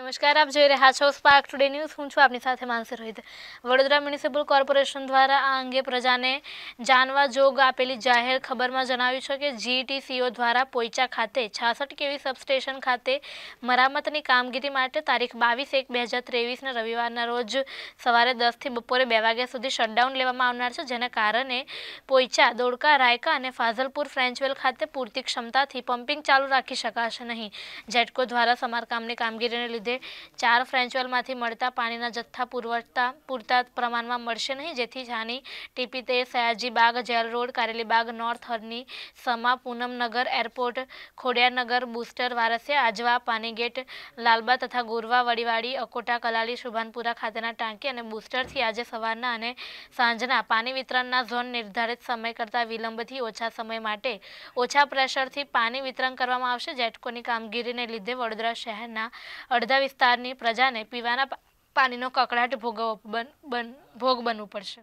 नमस्कार आप જોઈ રહ્યા છો સ્પાર્ક ટુડે ન્યૂઝ હું છું આપની સાથે માનસી રोहित વડોદરા મ્યુનિસિપલ કોર્પોરેશન દ્વારા આ અંગે પ્રજાને જાણવા જોગ આપેલી જાહેર ખબરમાં જણાવ્યુ છે કે જીટીસીઓ દ્વારા પોઈચા ખાતે 66 કેવી સબસ્ટેશન ખાતે મરામતની કામગીરી માટે તારીખ 22 1 2023 ના રવિવારના રોજ સવારે 10 થી બપોરે 2 વાગ્યા સુધી શટડાઉન લેવામાં આવનાર છે જેના કારણે પોઈચા દોડકા રાયકા અને ફાઝલપુર ફ્રેન્ચવેલ ખાતે પૂરતી ક્ષમતાથી પમ્પિંગ ચાલુ રાખી શકાશે નહીં જટકો દ્વારા સમારકામની કામગીરીને ચાર ફ્રેન્ચ વેલમાંથી મળતા પાણીના જથ્થા પુરવઠતા પુરતાત પ્રમાણમાં મળશે નહીં જેથી છાની ટીપીતે Sayaji Baug jail road Karelibaug north Harni Sama Poonamnagar airport Khodiyarnagar booster Warasiya Ajwa Panigate લાલબા તથા ગોરવા વડીવાડી અકોટા કલાલી સુભનપુરા ખાતેના ટાંકી અને બૂસ્ટર થી આજે સવારના અને સાંજના પાણી વિતરણના ઝોન નિર્ધારિત સમય કરતાં વિલંબથી ઓછા સમય માટે ઓછા પ્રેશર થી પાણી વિતરણ કરવામાં આવશે જેટકોની કામગીરીને લીધે વડદરા શહેરના બધા વિસ્તારની પ્રજાને પીવાના પાણીનો કકળાટ ભોગવવો ભોગ બનવું પડશે